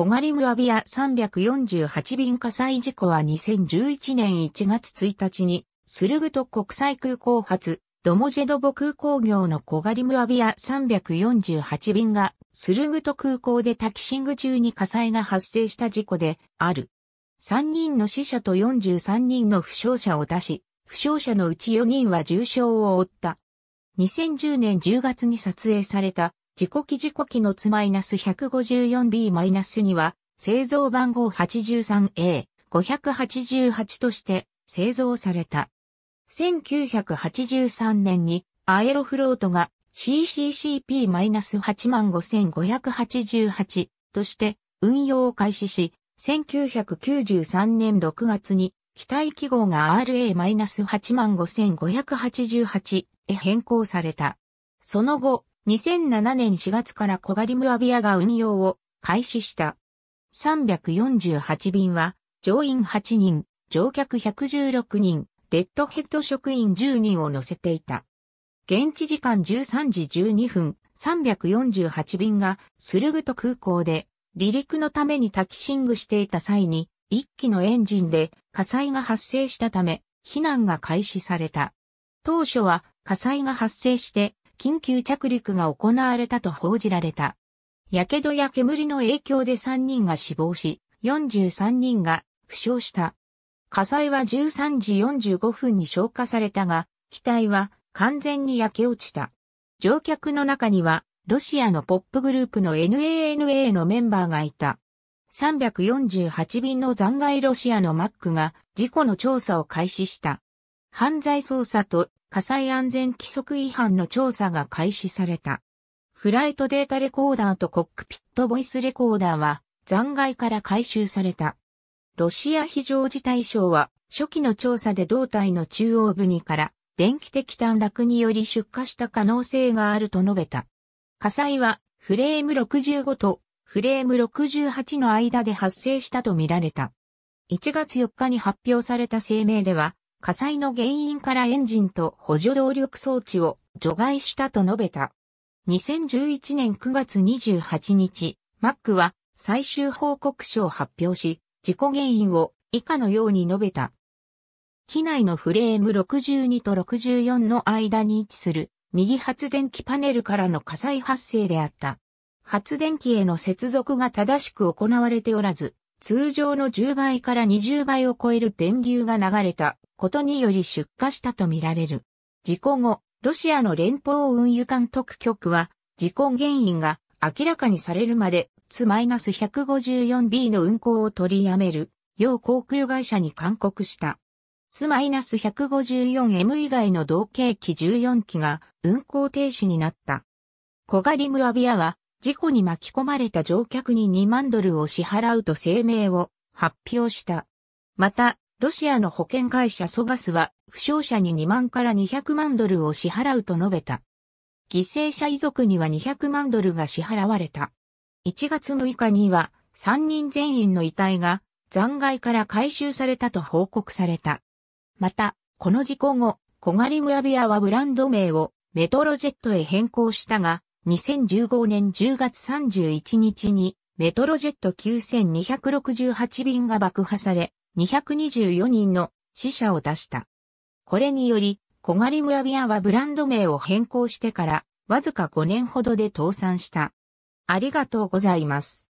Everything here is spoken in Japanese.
小ム村ビア348便火災事故は2011年1月1日に、スルグト国際空港発、ドモジェドボ空港業の小ム村ビア348便が、スルグト空港でタキシング中に火災が発生した事故である。3人の死者と43人の負傷者を出し、負傷者のうち4人は重傷を負った。2010年10月に撮影された自己記事故記の図 -154B- 2は、製造番号 83A588 として製造された。1983年にアエロフロートが CCCP-85588 として運用を開始し、1993年6月に機体記号が RA-85588 へ変更された。その後、2007年4月からコガリムアビアが運用を開始した。348便は、乗員8人、乗客116人、デッドヘッド職員10人を乗せていた。現地時間13時12分、348便がスルグト空港で離陸のためにタキシングしていた際に、1機のエンジンで火災が発生したため、避難が開始された。当初は火災が発生して緊急着陸が行われたと報じられた。火傷や煙の影響で3人が死亡し、43人が負傷した。火災は13時45分に消火されたが、機体は完全に焼け落ちた。乗客の中には、ロシアのポップグループの NANA のメンバーがいた。348便の残骸ロシアのマックが事故の調査を開始した。犯罪捜査と火災安全規則違反の調査が開始された。フライトデータレコーダーとコックピットボイスレコーダーは残骸から回収された。ロシア非常事態省は初期の調査で胴体の中央部にから電気的短絡により出火した可能性があると述べた。火災はフレーム65とフレーム68の間で発生したとみられた。1月4日に発表された声明では、火災の原因からエンジンと補助動力装置を除外したと述べた。2011年9月28日、Mac は最終報告書を発表し、事故原因を以下のように述べた。機内のフレーム62と64の間に位置する右発電機パネルからの火災発生であった。発電機への接続が正しく行われておらず、通常の10倍から20倍を超える電流が流れたことにより出火したとみられる。事故後、ロシアの連邦運輸監督局は、事故原因が明らかにされるまで、ツ -154B の運航を取りやめる、要航空会社に勧告した。ツ -154M 以外の同型機14機が運航停止になった。小ム村ビアは事故に巻き込まれた乗客に2万ドルを支払うと声明を発表した。また、ロシアの保険会社ソガスは、負傷者に2万から200万ドルを支払うと述べた。犠牲者遺族には200万ドルが支払われた。1月6日には、3人全員の遺体が残骸から回収されたと報告された。また、この事故後、コガリムアビアはブランド名をメトロジェットへ変更したが、2015年10月31日にメトロジェット9268便が爆破され、224人の死者を出した。これにより、コガリムアビアはブランド名を変更してから、わずか5年ほどで倒産した。ありがとうございます。